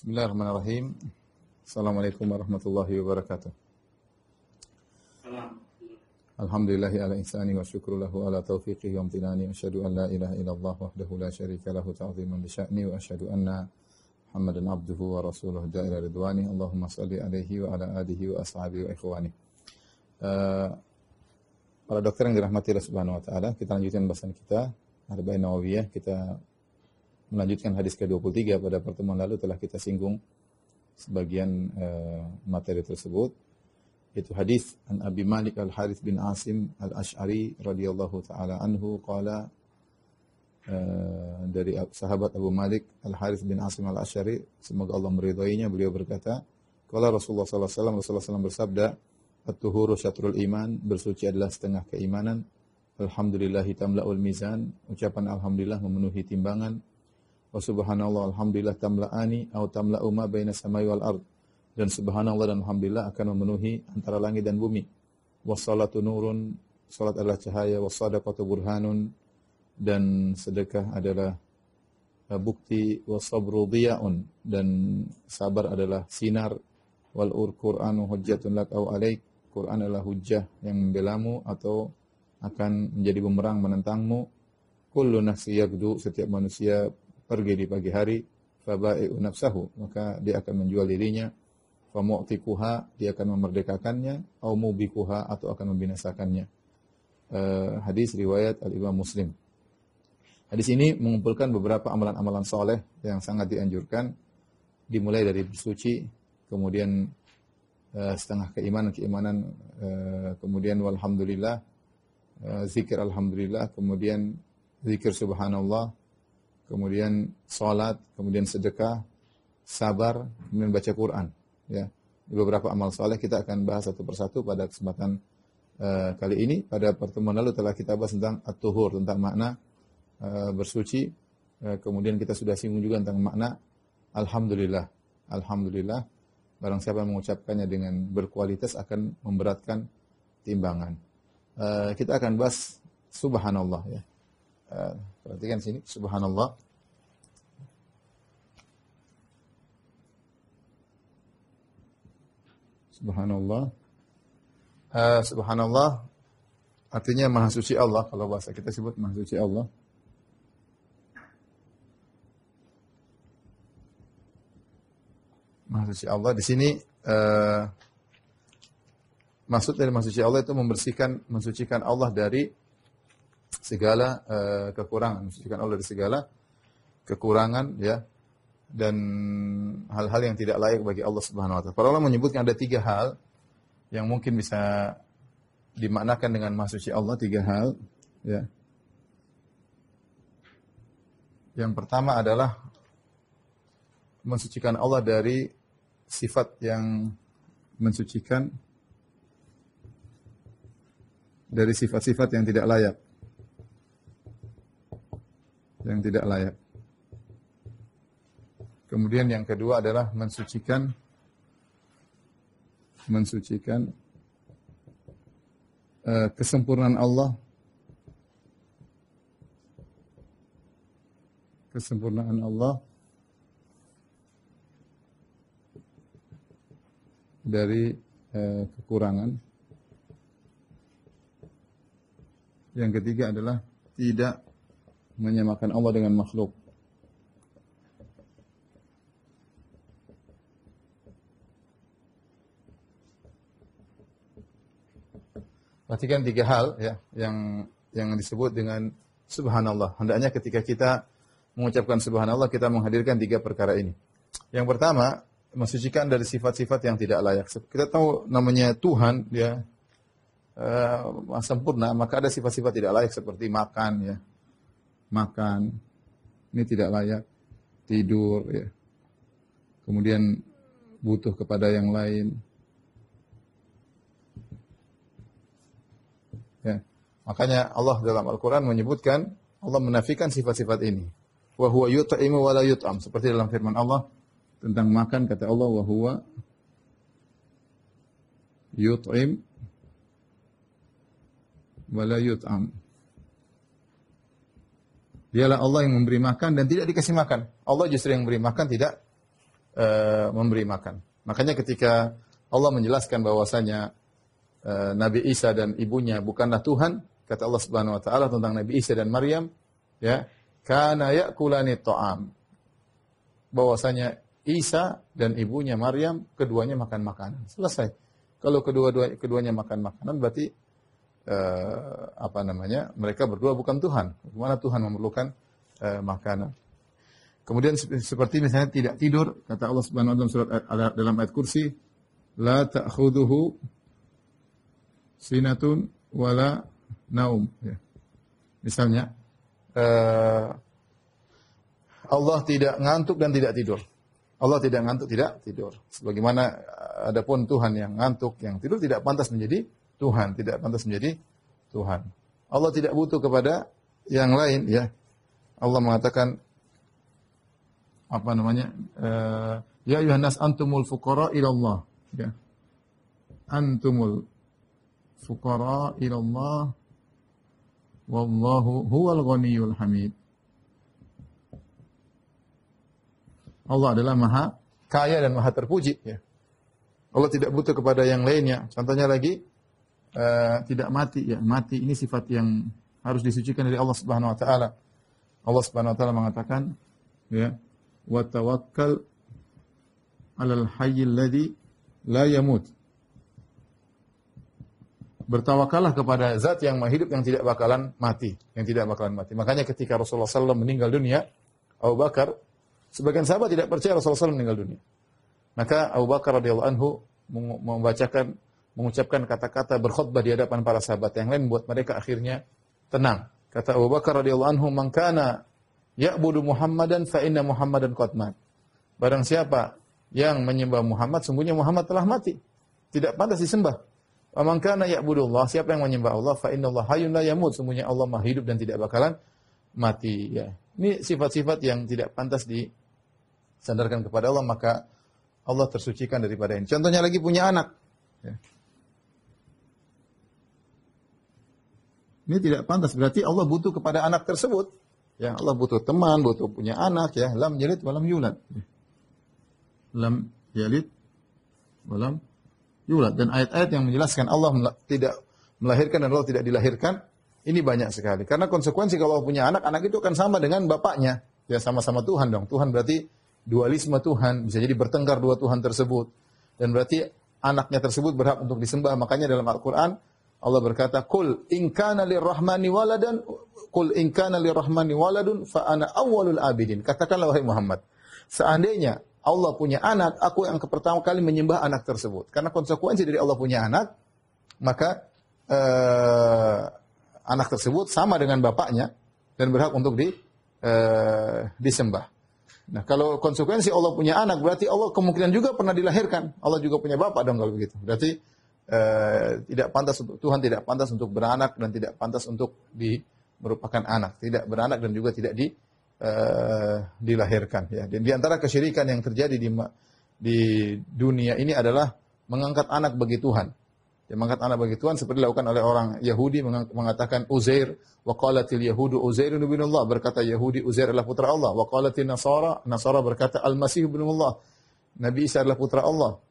بسم الله الرحمن الرحيم السلام عليكم ورحمة الله وبركاته السلام الحمد لله على إنساني وشكر له على توفيقه وامتناني أشهد أن لا إله إلا الله وحده لا شريك له تعظيما لشأني وأشهد أن محمدا عبده ورسوله جاء إلى رضوانه اللهم صل عليه وعلى آله وأصحابه وإخوانه Para dokter yang dirahmati Allah Subhanahu wa taala, kita lanjutkan bahasan kita. Arba'in Nawawiyah kita melanjutkan hadis ke-23 pada pertemuan lalu telah kita singgung sebagian uh, materi tersebut yaitu hadis an Abi Malik Al Harith bin Asim Al Ash'ari radhiyallahu taala anhu qala uh, dari sahabat Abu Malik Al Harith bin Asim Al Ash'ari semoga Allah meridhoinya beliau berkata qala Rasulullah sallallahu alaihi wasallam Rasulullah SAW bersabda at-tuhuru syatrul iman bersuci adalah setengah keimanan alhamdulillah hitamlah ul mizan ucapan alhamdulillah memenuhi timbangan wa subhanallah alhamdulillah tamla'ani au tamla'u ma baina samai wal ard dan subhanallah dan alhamdulillah akan memenuhi antara langit dan bumi wassalatu nurun salat adalah cahaya wassadaqatu burhanun dan sedekah adalah eh, bukti wasabru diyaun dan sabar adalah sinar wal ur quranu hujjatun lak au alaik quran adalah hujjah yang membelamu atau akan menjadi bumerang menentangmu kullu nafsi setiap manusia pergi di pagi hari, fabai unafsahu maka dia akan menjual dirinya, famu'tikuha, dia akan memerdekakannya, au mubikuha, atau akan membinasakannya. Uh, hadis riwayat Al-Imam Muslim. Hadis ini mengumpulkan beberapa amalan-amalan soleh yang sangat dianjurkan, dimulai dari bersuci, kemudian uh, setengah keimanan, keimanan, uh, kemudian walhamdulillah, eh, zikir alhamdulillah, kemudian zikir subhanallah, kemudian sholat, kemudian sedekah, sabar, kemudian baca Quran. Ya, beberapa amal soleh kita akan bahas satu persatu pada kesempatan uh, kali ini. Pada pertemuan lalu telah kita bahas tentang at-tuhur, tentang makna uh, bersuci. Uh, kemudian kita sudah singgung juga tentang makna alhamdulillah. Alhamdulillah. Barang siapa mengucapkannya dengan berkualitas akan memberatkan timbangan. Uh, kita akan bahas subhanallah ya. Eh, perhatikan sini, subhanallah. Subhanallah. Uh, subhanallah artinya maha suci Allah kalau bahasa kita sebut maha suci Allah. Maha suci Allah di sini uh, maksud dari maha suci Allah itu membersihkan mensucikan Allah dari segala uh, kekurangan, mensucikan Allah dari segala kekurangan ya dan hal-hal yang tidak layak bagi Allah Subhanahu wa taala. Para ulama menyebutkan ada tiga hal yang mungkin bisa dimaknakan dengan Maha Allah tiga hal ya. Yang pertama adalah mensucikan Allah dari sifat yang mensucikan dari sifat-sifat yang tidak layak yang tidak layak. Kemudian yang kedua adalah mensucikan mensucikan uh, kesempurnaan Allah kesempurnaan Allah dari uh, kekurangan. Yang ketiga adalah tidak menyamakan Allah dengan makhluk. Perhatikan tiga hal ya yang yang disebut dengan subhanallah. Hendaknya ketika kita mengucapkan subhanallah kita menghadirkan tiga perkara ini. Yang pertama, mensucikan dari sifat-sifat yang tidak layak. Kita tahu namanya Tuhan ya sempurna, maka ada sifat-sifat tidak layak seperti makan ya, makan, ini tidak layak, tidur, ya. kemudian butuh kepada yang lain. Ya. Makanya Allah dalam Al-Quran menyebutkan, Allah menafikan sifat-sifat ini. Wahuwa yuta'imu yut'imu wa la yut'am. Seperti dalam firman Allah tentang makan, kata Allah, Wahuwa yut'im wa la yut'am. Dialah Allah yang memberi makan dan tidak dikasih makan. Allah justru yang memberi makan tidak uh, memberi makan. Makanya ketika Allah menjelaskan bahwasanya uh, Nabi Isa dan ibunya bukanlah Tuhan, kata Allah Subhanahu wa taala tentang Nabi Isa dan Maryam, ya, kana yakulani ta'am. Bahwasanya Isa dan ibunya Maryam keduanya makan makanan. Selesai. Kalau kedua-duanya keduanya makan makanan berarti Eh, apa namanya mereka berdua bukan Tuhan. Bagaimana Tuhan memerlukan uh, makanan? Kemudian seperti misalnya tidak tidur, kata Allah Subhanahu wa taala surat dalam ayat kursi, la ta'khuduhu sinatun wala naum ya. Misalnya uh, Allah tidak ngantuk dan tidak tidur. Allah tidak ngantuk, tidak tidur. Sebagaimana adapun Tuhan yang ngantuk, yang tidur tidak pantas menjadi Tuhan, tidak pantas menjadi Tuhan. Allah tidak butuh kepada yang lain ya. Allah mengatakan apa namanya? Eh, ya Yohanes antumul fuqara ilallah ya. Antumul fuqara ilallah wallahu huwal ghaniyul hamid. Allah adalah maha kaya dan maha terpuji ya. Allah tidak butuh kepada yang lainnya. Contohnya lagi uh, tidak mati ya mati ini sifat yang harus disucikan dari Allah Subhanahu wa taala. Allah Subhanahu wa taala mengatakan ya wa tawakkal 'alal hayyil ladzi la yamut. Bertawakallah kepada zat yang hidup yang tidak bakalan mati, yang tidak bakalan mati. Makanya ketika Rasulullah SAW meninggal dunia, Abu Bakar sebagian sahabat tidak percaya Rasulullah SAW meninggal dunia. Maka Abu Bakar radhiyallahu anhu membacakan mengucapkan kata-kata berkhutbah di hadapan para sahabat yang lain buat mereka akhirnya tenang. Kata Abu Bakar radhiyallahu anhu, "Man kana ya'budu Muhammadan fa inna Muhammadan qad mat." Barang siapa yang menyembah Muhammad, sungguhnya Muhammad telah mati. Tidak pantas disembah. "Wa man kana ya'budu Allah," siapa yang menyembah Allah, "fa inna Allah hayyun la yamut." Sungguhnya Allah Maha hidup dan tidak bakalan mati, ya. Ini sifat-sifat yang tidak pantas disandarkan kepada Allah, maka Allah tersucikan daripada ini. Contohnya lagi punya anak. Ya Ini tidak pantas. Berarti Allah butuh kepada anak tersebut. Ya, Allah butuh teman, butuh punya anak ya. Lam yalid walam yulad. Lam yalid walam yulad. Dan ayat-ayat yang menjelaskan Allah tidak melahirkan dan Allah tidak dilahirkan ini banyak sekali. Karena konsekuensi kalau punya anak, anak itu akan sama dengan bapaknya. Ya sama-sama Tuhan dong. Tuhan berarti dualisme Tuhan. Bisa jadi bertengkar dua Tuhan tersebut. Dan berarti anaknya tersebut berhak untuk disembah. Makanya dalam Al-Quran, Allah berkata, "Qul in kana lirrahmani waladan, qul in kana lirrahmani waladun fa ana awwalul abidin." Katakanlah wahai Muhammad, seandainya Allah punya anak, aku yang pertama kali menyembah anak tersebut. Karena konsekuensi dari Allah punya anak, maka uh, anak tersebut sama dengan bapaknya dan berhak untuk di uh, disembah. Nah, kalau konsekuensi Allah punya anak, berarti Allah kemungkinan juga pernah dilahirkan. Allah juga punya bapak dong kalau begitu. Berarti Eh, tidak pantas untuk Tuhan tidak pantas untuk beranak dan tidak pantas untuk di merupakan anak, tidak beranak dan juga tidak di eh, dilahirkan ya. Dan di antara kesyirikan yang terjadi di di dunia ini adalah mengangkat anak bagi Tuhan. Ya, mengangkat anak bagi Tuhan seperti dilakukan oleh orang Yahudi mengatakan Uzair wa qalatil Yahudu Uzair bin Allah berkata Yahudi Uzair adalah putra Allah wa qalatil Nasara Nasara berkata Al-Masih bin Allah Nabi Isa adalah putra Allah.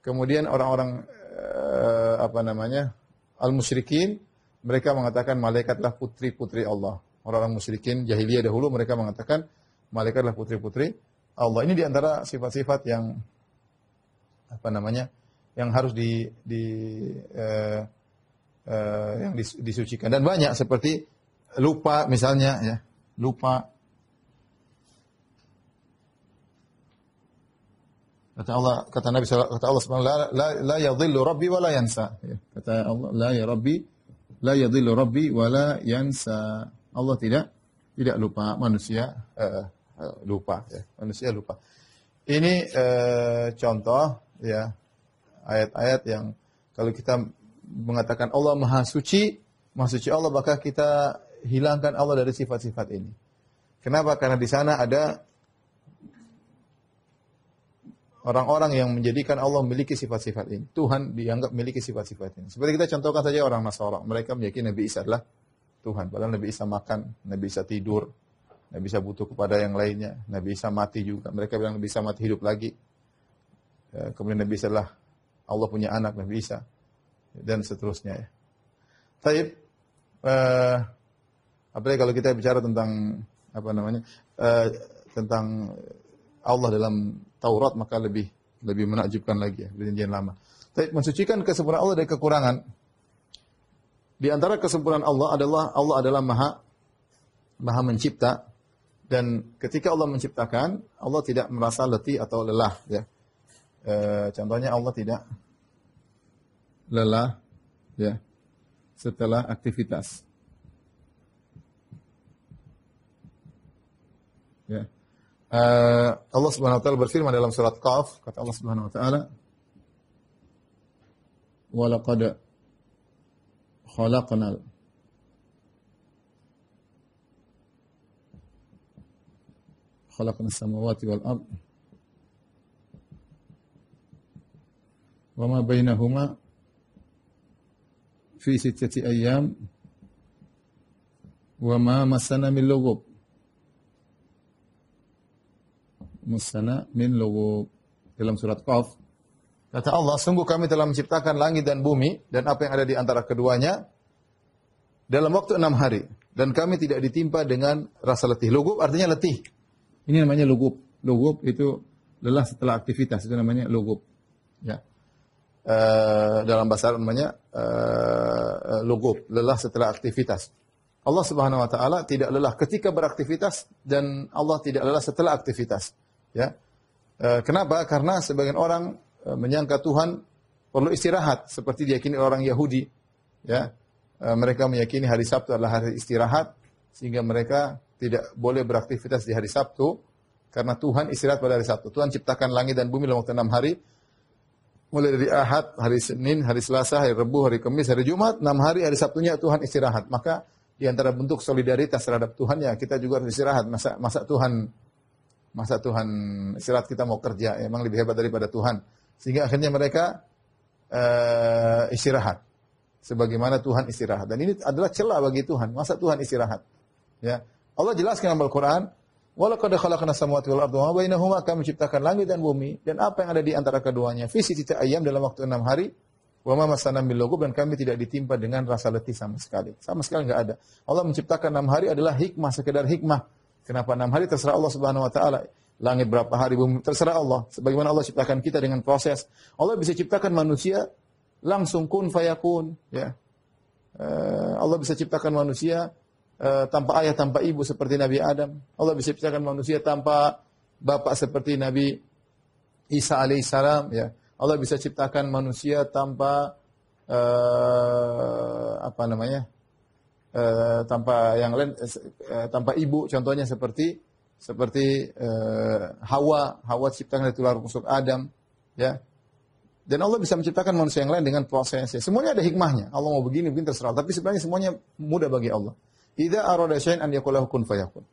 Kemudian orang-orang uh, apa namanya al-musyrikin mereka mengatakan malaikatlah putri-putri Allah. Orang-orang musyrikin jahiliyah dahulu mereka mengatakan malaikatlah putri-putri Allah. Ini diantara sifat-sifat yang apa namanya yang harus di, di uh, uh, yang disucikan dan banyak seperti lupa misalnya ya lupa Kata Allah, kata Nabi kata Allah Subhanahu la la, la yadhillu rabbi wa la yansa. Ya, kata Allah, la ya rabbi la yadhillu rabbi wa la yansa. Allah tidak tidak lupa manusia uh, uh, lupa ya. Manusia lupa. Ini uh, contoh ya ayat-ayat yang kalau kita mengatakan Allah Maha Suci, Maha Suci Allah maka kita hilangkan Allah dari sifat-sifat ini. Kenapa? Karena di sana ada Orang-orang yang menjadikan Allah memiliki sifat-sifat ini. Tuhan dianggap memiliki sifat-sifat ini. Seperti kita contohkan saja orang Nasara. Mereka meyakini Nabi Isa adalah Tuhan. Padahal Nabi Isa makan, Nabi Isa tidur, Nabi Isa butuh kepada yang lainnya. Nabi Isa mati juga. Mereka bilang Nabi Isa mati hidup lagi. Ya, kemudian Nabi Isa adalah Allah punya anak Nabi Isa. Dan seterusnya ya. Taib, eh, apalagi kalau kita bicara tentang apa namanya eh, tentang Allah dalam Taurat maka lebih lebih menakjubkan lagi ya, perjanjian lama. Tapi mensucikan kesempurnaan Allah dari kekurangan. Di antara kesempurnaan Allah adalah Allah adalah Maha Maha mencipta dan ketika Allah menciptakan, Allah tidak merasa letih atau lelah ya. E, contohnya Allah tidak lelah ya setelah aktivitas. Uh, Allah Subhanahu wa taala berfirman dalam surat Qaf, kata Allah Subhanahu wa taala, "Walaqad khalaqnal" خلقنا السماوات والأرض وما بينهما في ستة أيام وما masana min lughub musana min lughub. Dalam surat Qaf kata Allah, sungguh kami telah menciptakan langit dan bumi dan apa yang ada di antara keduanya dalam waktu enam hari dan kami tidak ditimpa dengan rasa letih. Lugub artinya letih. Ini namanya lugub. Lugub itu lelah setelah aktivitas itu namanya lugub. Ya. Uh, dalam bahasa Arab namanya uh, lugub, lelah setelah aktivitas. Allah Subhanahu wa taala tidak lelah ketika beraktivitas dan Allah tidak lelah setelah aktivitas. Ya. E, kenapa? Karena sebagian orang e, menyangka Tuhan perlu istirahat seperti diyakini orang Yahudi. Ya. E, mereka meyakini hari Sabtu adalah hari istirahat sehingga mereka tidak boleh beraktivitas di hari Sabtu karena Tuhan istirahat pada hari Sabtu. Tuhan ciptakan langit dan bumi dalam waktu enam hari. Mulai dari Ahad, hari Senin, hari Selasa, hari Rebu, hari Kamis, hari Jumat, enam hari hari Sabtunya Tuhan istirahat. Maka di antara bentuk solidaritas terhadap Tuhan ya kita juga harus istirahat. Masa masa Tuhan Masa Tuhan istirahat kita mau kerja, emang lebih hebat daripada Tuhan. Sehingga akhirnya mereka uh, istirahat. Sebagaimana Tuhan istirahat. Dan ini adalah celah bagi Tuhan. Masa Tuhan istirahat? Ya. Allah jelaskan dalam Al-Quran, Walaqad khalaqna samawati wal arda wa bainahuma kami ciptakan langit dan bumi dan apa yang ada di antara keduanya visi cita ayam dalam waktu enam hari wa ma masana dan kami tidak ditimpa dengan rasa letih sama sekali. Sama sekali enggak ada. Allah menciptakan enam hari adalah hikmah sekedar hikmah Kenapa enam hari? Terserah Allah Subhanahu Wa Taala. Langit berapa hari, bumi terserah Allah. Sebagaimana Allah ciptakan kita dengan proses. Allah bisa ciptakan manusia langsung kun fayakun. Ya. Eh, Allah bisa ciptakan manusia eh, tanpa ayah, tanpa ibu seperti Nabi Adam. Allah bisa ciptakan manusia tanpa bapak seperti Nabi Isa alaihissalam. Ya. Allah bisa ciptakan manusia tanpa uh, apa namanya uh, tanpa yang lain uh, tanpa ibu contohnya seperti seperti uh, Hawa, Hawa ciptakan dari tulang rusuk Adam, ya. Dan Allah bisa menciptakan manusia yang lain dengan prosesnya. Semuanya ada hikmahnya. Allah mau begini, begini terserah. Tapi sebenarnya semuanya mudah bagi Allah. tidak arada syain an yaqulahu kun fayakun.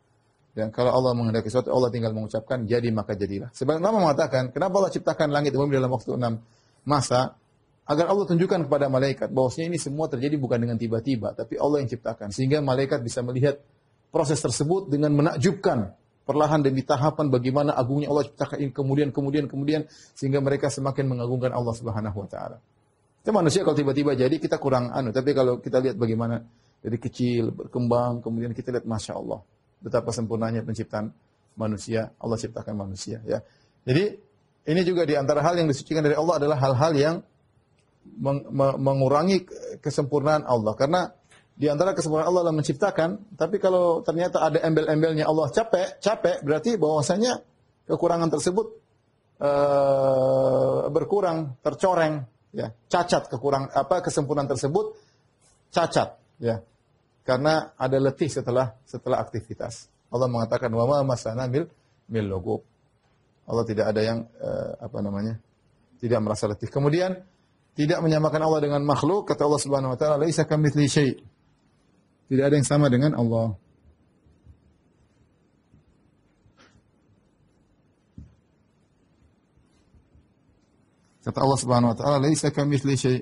Dan kalau Allah menghendaki sesuatu, Allah tinggal mengucapkan jadi maka jadilah. Sebab Allah mengatakan, kenapa Allah ciptakan langit dan bumi dalam waktu enam masa? agar Allah tunjukkan kepada malaikat bahwasanya ini semua terjadi bukan dengan tiba-tiba, tapi Allah yang ciptakan sehingga malaikat bisa melihat proses tersebut dengan menakjubkan perlahan demi tahapan bagaimana agungnya Allah ciptakan ini kemudian kemudian kemudian sehingga mereka semakin mengagungkan Allah Subhanahu wa taala. Itu manusia kalau tiba-tiba jadi kita kurang anu, tapi kalau kita lihat bagaimana dari kecil berkembang kemudian kita lihat masya Allah betapa sempurnanya penciptaan manusia Allah ciptakan manusia ya. Jadi ini juga di antara hal yang disucikan dari Allah adalah hal-hal yang meng, mengurangi kesempurnaan Allah karena di antara kesempurnaan Allah adalah menciptakan, tapi kalau ternyata ada embel-embelnya Allah capek, capek berarti bahwasanya kekurangan tersebut ee, eh, berkurang, tercoreng, ya, cacat kekurangan apa kesempurnaan tersebut cacat, ya. Karena ada letih setelah setelah aktivitas. Allah mengatakan wa ma masana mil mil Allah tidak ada yang e, apa namanya? tidak merasa letih. Kemudian tidak menyamakan Allah dengan makhluk, kata Allah Subhanahu wa taala, "Laisa kamitsli syai." Tidak ada yang sama dengan Allah. Kata Allah Subhanahu wa taala, "Laisa kamitsli syai."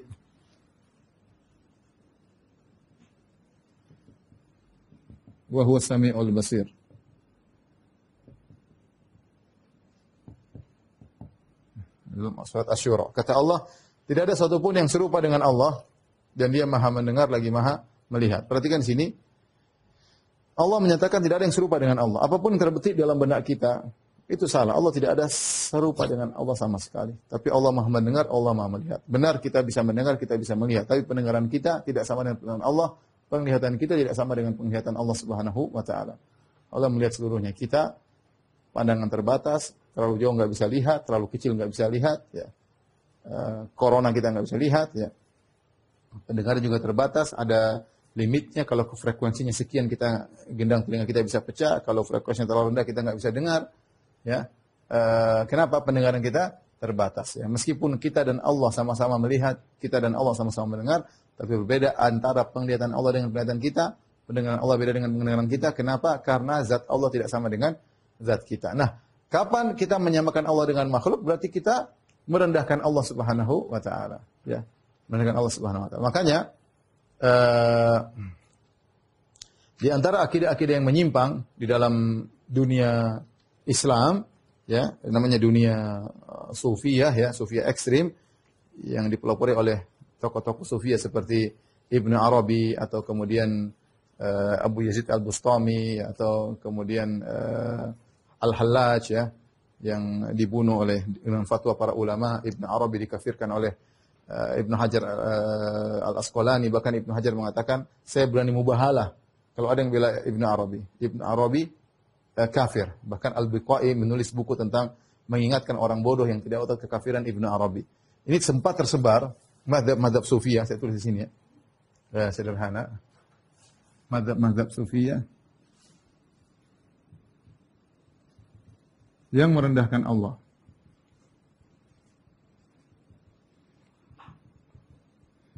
Wa huwa samiul basir. Dalam surat Asy-Syura, kata Allah, tidak ada satupun yang serupa dengan Allah dan Dia Maha mendengar lagi Maha melihat. Perhatikan sini. Allah menyatakan tidak ada yang serupa dengan Allah. Apapun yang terbetik dalam benak kita, itu salah. Allah tidak ada serupa dengan Allah sama sekali. Tapi Allah maha mendengar, Allah maha melihat. Benar kita bisa mendengar, kita bisa melihat. Tapi pendengaran kita tidak sama dengan pendengaran Allah. Penglihatan kita tidak sama dengan penglihatan Allah subhanahu wa ta'ala. Allah melihat seluruhnya. Kita pandangan terbatas, terlalu jauh nggak bisa lihat, terlalu kecil nggak bisa lihat. Ya. Eh, corona kita nggak bisa lihat ya. Pendengaran juga terbatas, ada limitnya kalau frekuensinya sekian kita gendang telinga kita bisa pecah, kalau frekuensinya terlalu rendah kita nggak bisa dengar ya. e, kenapa pendengaran kita terbatas ya. Meskipun kita dan Allah sama-sama melihat, kita dan Allah sama-sama mendengar, tapi berbeda antara penglihatan Allah dengan penglihatan kita, pendengaran Allah beda dengan pendengaran kita. Kenapa? Karena zat Allah tidak sama dengan zat kita. Nah, kapan kita menyamakan Allah dengan makhluk berarti kita merendahkan Allah Subhanahu wa taala, ya. Merendahkan Allah Subhanahu wa taala. Makanya uh, di antara akidah-akidah yang menyimpang di dalam dunia Islam, ya, namanya dunia uh, ya, sufiyah ekstrim yang dipelopori oleh tokoh-tokoh sufiyah seperti Ibnu Arabi atau kemudian uh, Abu Yazid Al-Bustami atau kemudian uh, Al-Hallaj ya yang dibunuh oleh dengan fatwa para ulama Ibn Arabi dikafirkan oleh uh, Ibn Hajar uh, eh, Al Asqalani bahkan Ibn Hajar mengatakan saya berani mubahalah kalau ada yang bilang Ibn Arabi Ibn Arabi uh, kafir bahkan Al Biqai menulis buku tentang mengingatkan orang bodoh yang tidak otak kekafiran Ibn Arabi ini sempat tersebar madhab madhab sufiyah saya tulis di sini ya uh, sederhana madhab madhab sufiyah yang merendahkan Allah.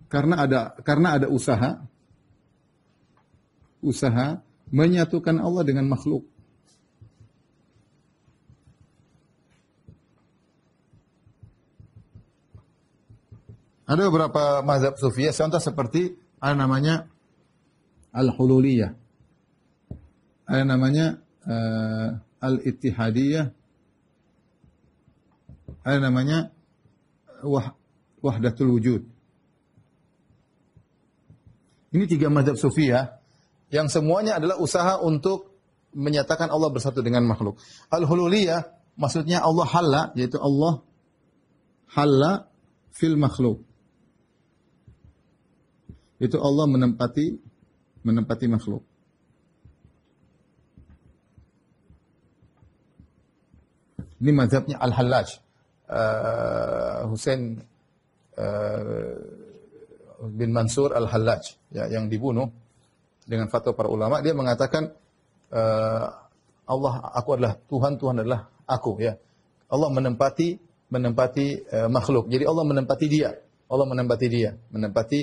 Karena ada karena ada usaha usaha menyatukan Allah dengan makhluk. Ada beberapa mazhab sufiyah contoh seperti ada namanya al-hululiyah. Ada namanya uh, al-ittihadiyah ada namanya wah, wahdatul wujud. Ini tiga mazhab sufi ya, yang semuanya adalah usaha untuk menyatakan Allah bersatu dengan makhluk. Al-hululiyah maksudnya Allah halla yaitu Allah halla fil makhluk. Itu Allah menempati menempati makhluk. Ini mazhabnya Al-Hallaj uh, Hussein uh, bin Mansur al-Hallaj ya, yang dibunuh dengan fatwa para ulama dia mengatakan uh, Allah aku adalah Tuhan Tuhan adalah aku ya Allah menempati menempati uh, makhluk jadi Allah menempati dia Allah menempati dia menempati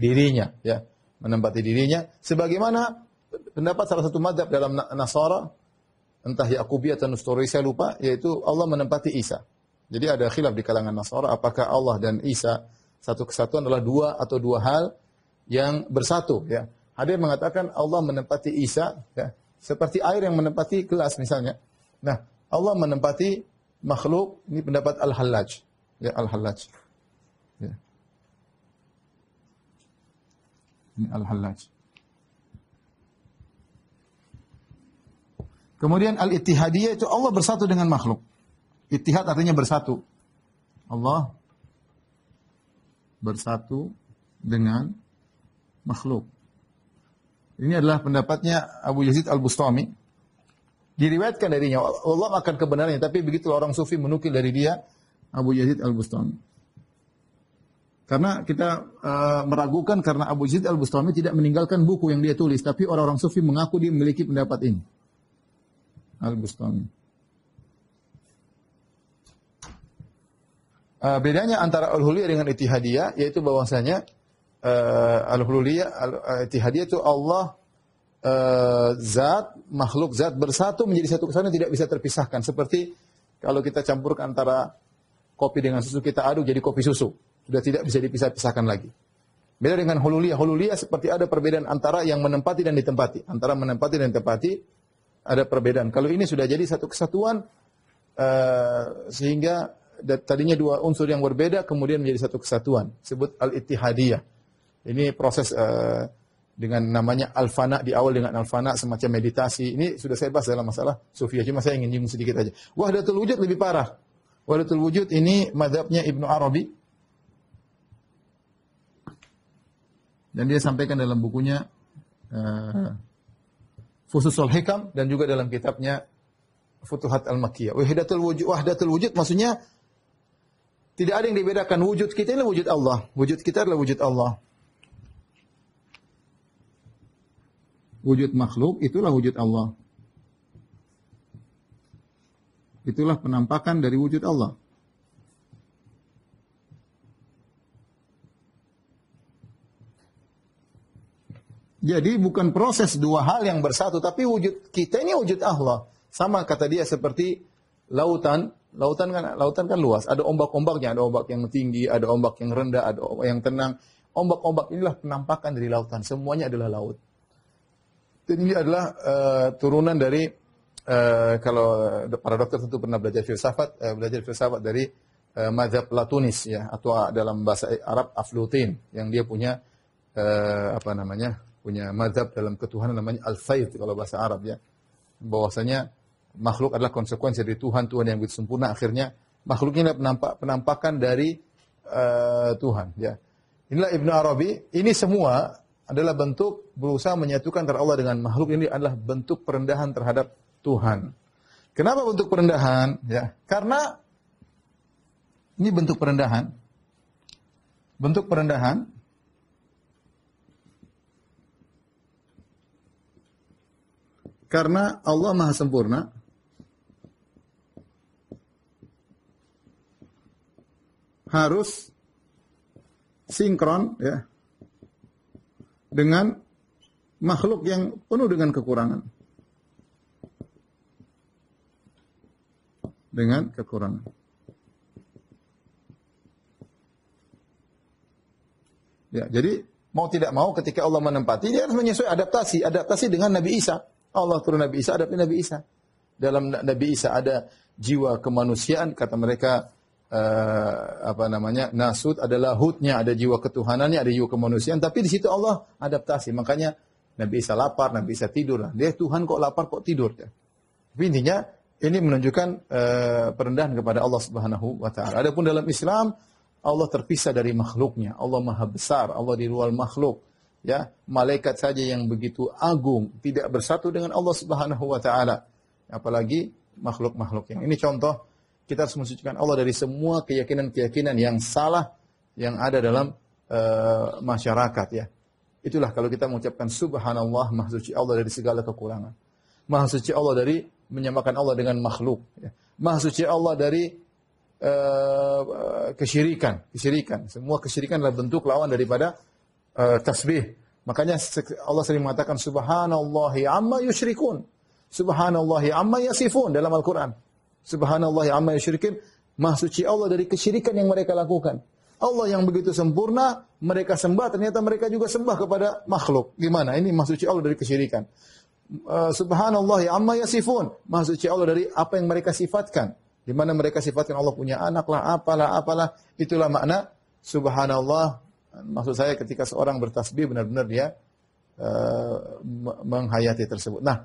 dirinya ya menempati dirinya sebagaimana pendapat salah satu madhab dalam Nasara entah Yakubi atau Nestori saya lupa yaitu Allah menempati Isa jadi ada khilaf di kalangan Nasara apakah Allah dan Isa satu kesatuan adalah dua atau dua hal yang bersatu ya. Ada yang mengatakan Allah menempati Isa ya, seperti air yang menempati gelas misalnya. Nah, Allah menempati makhluk ini pendapat Al-Hallaj ya Al-Hallaj. Ya. Ini Al-Hallaj. Kemudian Al-Ittihadiyah itu Allah bersatu dengan makhluk. Ittihad artinya bersatu. Allah bersatu dengan makhluk. Ini adalah pendapatnya Abu Yazid Al-Bustami. Diriwayatkan darinya, Allah akan kebenarannya. Tapi begitu orang sufi menukil dari dia, Abu Yazid Al-Bustami. Karena kita uh, meragukan karena Abu Yazid Al-Bustami tidak meninggalkan buku yang dia tulis. Tapi orang-orang sufi mengaku dia memiliki pendapat ini. Al-Bustami. Uh, bedanya antara al-huliyah dengan itihadiyah yaitu bahwasanya uh, al-huliyah al-itihadiyah eh, itu Allah uh, zat makhluk zat bersatu menjadi satu kesatuan tidak bisa terpisahkan seperti kalau kita campurkan antara kopi dengan susu kita aduk jadi kopi susu sudah tidak bisa dipisah-pisahkan lagi. Beda dengan hululiyah. Hululiyah seperti ada perbedaan antara yang menempati dan ditempati. Antara menempati dan ditempati ada perbedaan. Kalau ini sudah jadi satu kesatuan uh, sehingga tadinya dua unsur yang berbeda kemudian menjadi satu kesatuan disebut al-ittihadiyah. Ini proses uh, dengan namanya alfana di awal dengan alfana semacam meditasi. Ini sudah saya bahas dalam masalah sufiah cuma saya ingin nyinggung sedikit aja. Wahdatul wujud lebih parah. Wahdatul wujud ini madhabnya Ibnu Arabi. Dan dia sampaikan dalam bukunya uh, eh, Fususul Hikam dan juga dalam kitabnya Futuhat Al-Makkiyah. Wahdatul wujud, wahdatul wujud maksudnya tidak ada yang dibedakan wujud kita ini wujud Allah. Wujud kita adalah wujud Allah. Wujud makhluk itulah wujud Allah. Itulah penampakan dari wujud Allah. Jadi bukan proses dua hal yang bersatu, tapi wujud kita ini wujud Allah. Sama kata dia seperti lautan Lautan kan lautan kan luas, ada ombak-ombaknya, ada ombak yang tinggi, ada ombak yang rendah, ada ombak yang tenang. Ombak-ombak inilah penampakan dari lautan, semuanya adalah laut. Dan ini adalah uh, turunan dari uh, kalau para dokter tentu pernah belajar filsafat, uh, belajar filsafat dari uh, mazhab Latunis ya atau ah, dalam bahasa Arab Aflutin yang dia punya uh, apa namanya? punya mazhab dalam ketuhanan namanya al-faid kalau bahasa Arab ya. Bahwasanya makhluk adalah konsekuensi dari Tuhan, Tuhan yang begitu sempurna, akhirnya makhluk ini penampak, penampakan dari uh, Tuhan. Ya. Inilah Ibn Arabi, ini semua adalah bentuk berusaha menyatukan antara Allah dengan makhluk ini adalah bentuk perendahan terhadap Tuhan. Kenapa bentuk perendahan? Ya, karena ini bentuk perendahan. Bentuk perendahan karena Allah Maha Sempurna, harus sinkron ya dengan makhluk yang penuh dengan kekurangan. Dengan kekurangan. Ya, jadi mau tidak mau ketika Allah menempati dia harus menyesuaikan adaptasi, adaptasi dengan Nabi Isa. Allah turun Nabi Isa, adaptasi Nabi Isa. Dalam Nabi Isa ada jiwa kemanusiaan kata mereka uh, apa namanya nasut adalah hutnya ada jiwa ketuhanannya ada jiwa kemanusiaan tapi di situ Allah adaptasi makanya Nabi Isa lapar Nabi Isa tidur lah dia Tuhan kok lapar kok tidur ya. tapi intinya ini menunjukkan uh, perendahan kepada Allah Subhanahu wa taala adapun dalam Islam Allah terpisah dari makhluknya Allah maha besar Allah di luar makhluk ya malaikat saja yang begitu agung tidak bersatu dengan Allah Subhanahu wa taala apalagi makhluk-makhluk yang ini contoh kita harus mensucikan Allah dari semua keyakinan-keyakinan yang salah yang ada dalam uh, masyarakat ya. Itulah kalau kita mengucapkan subhanallah maha suci Allah dari segala kekurangan. Maha suci Allah dari menyamakan Allah dengan makhluk ya. Maha suci Allah dari uh, kesyirikan, kesyirikan. Semua kesyirikan adalah bentuk lawan daripada uh, tasbih. Makanya Allah sering mengatakan subhanallahi amma yusyrikun. Subhanallahi amma yasifun dalam Al-Qur'an. Subhanallah ya amma yusyrikin, Maha suci Allah dari kesyirikan yang mereka lakukan. Allah yang begitu sempurna, mereka sembah, ternyata mereka juga sembah kepada makhluk. Gimana? Ini maha suci Allah dari kesyirikan. Eh, subhanallah ya amma yasifun. Maha suci Allah dari apa yang mereka sifatkan. Di mana mereka sifatkan Allah punya anak lah, apalah, apalah. Itulah makna subhanallah. Maksud saya ketika seorang bertasbih benar-benar dia uh, menghayati tersebut. Nah,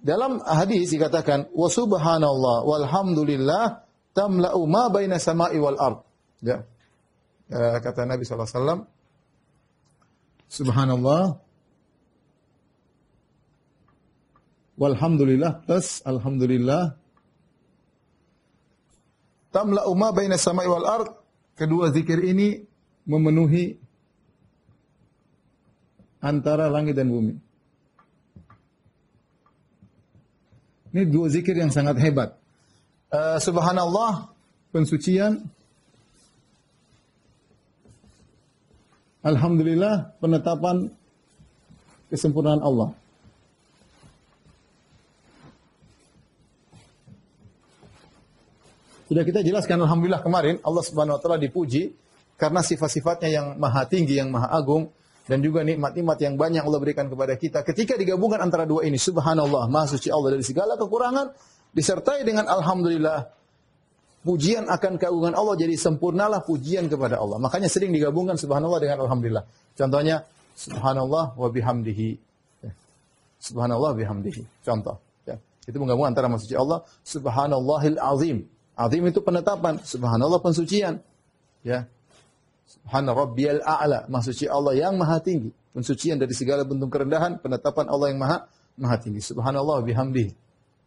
dalam hadis dikatakan wa subhanallah walhamdulillah tamla'u ma baina sama'i wal ard. Ya. ya kata Nabi sallallahu alaihi wasallam subhanallah walhamdulillah plus alhamdulillah tamla'u ma baina sama'i wal ard. Kedua zikir ini memenuhi antara langit dan bumi. Ini dua zikir yang sangat hebat. Uh, subhanallah, pensucian. Alhamdulillah, penetapan kesempurnaan Allah. Sudah kita jelaskan Alhamdulillah kemarin, Allah subhanahu wa ta'ala dipuji karena sifat-sifatnya yang maha tinggi, yang maha agung, dan juga nikmat-nikmat yang banyak Allah berikan kepada kita ketika digabungkan antara dua ini subhanallah maha suci Allah dari segala kekurangan disertai dengan alhamdulillah pujian akan keagungan Allah jadi sempurnalah pujian kepada Allah makanya sering digabungkan subhanallah dengan alhamdulillah contohnya subhanallah wa bihamdihi ya. subhanallah bihamdihi contoh ya. itu menggabungkan antara maha suci Allah subhanallahil azim azim itu penetapan subhanallah pensucian ya Subhana rabbiyal a'la, maha Allah yang maha tinggi. Pensucian dari segala bentuk kerendahan, penetapan Allah yang maha maha tinggi. Subhanallah bihamdi.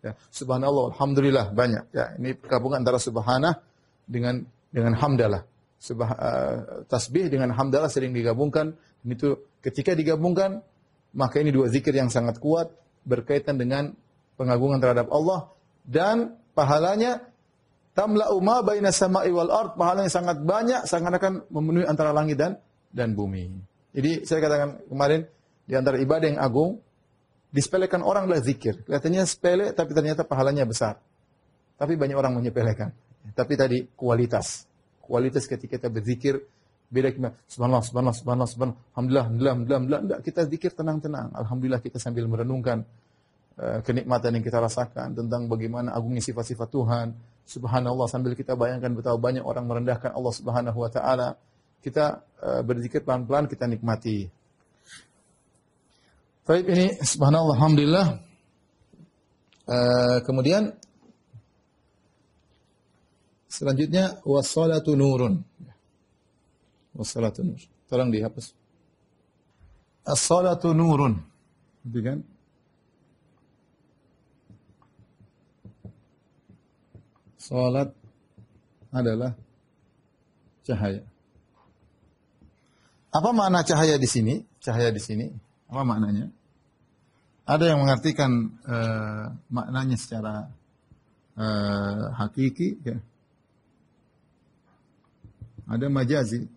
Ya, subhanallah, alhamdulillah banyak. Ya, ini gabungan antara subhanah dengan dengan hamdalah. Subah, eh, uh, tasbih dengan hamdalah sering digabungkan. Dan itu ketika digabungkan, maka ini dua zikir yang sangat kuat berkaitan dengan pengagungan terhadap Allah dan pahalanya tamla'u ma baina sama'i wal ard, yang sangat banyak sangat akan memenuhi antara langit dan dan bumi. Jadi saya katakan kemarin di antara ibadah yang agung disepelekan orang adalah zikir. Kelihatannya sepele tapi ternyata pahalanya besar. Tapi banyak orang menyepelekan. Tapi tadi kualitas. Kualitas ketika kita berzikir beda gimana? Subhanallah, subhanallah, subhanallah, subhanallah. Alhamdulillah, alhamdulillah, alhamdulillah. Enggak, kita zikir tenang-tenang. Alhamdulillah kita sambil merenungkan eh, kenikmatan yang kita rasakan tentang bagaimana agungnya sifat-sifat Tuhan Subhanallah sambil kita bayangkan betapa banyak orang merendahkan Allah Subhanahu wa taala, kita uh, berzikir pelan-pelan kita nikmati. Baik ini subhanallah alhamdulillah. Uh, kemudian selanjutnya wassalatu nurun. Wassalatu nur. Tolong dihapus. As-salatu nurun. Gitu kan? Salat adalah cahaya. Apa makna cahaya di sini? Cahaya di sini apa maknanya? Ada yang mengartikan uh, maknanya secara uh, hakiki, ya. Ada majazi,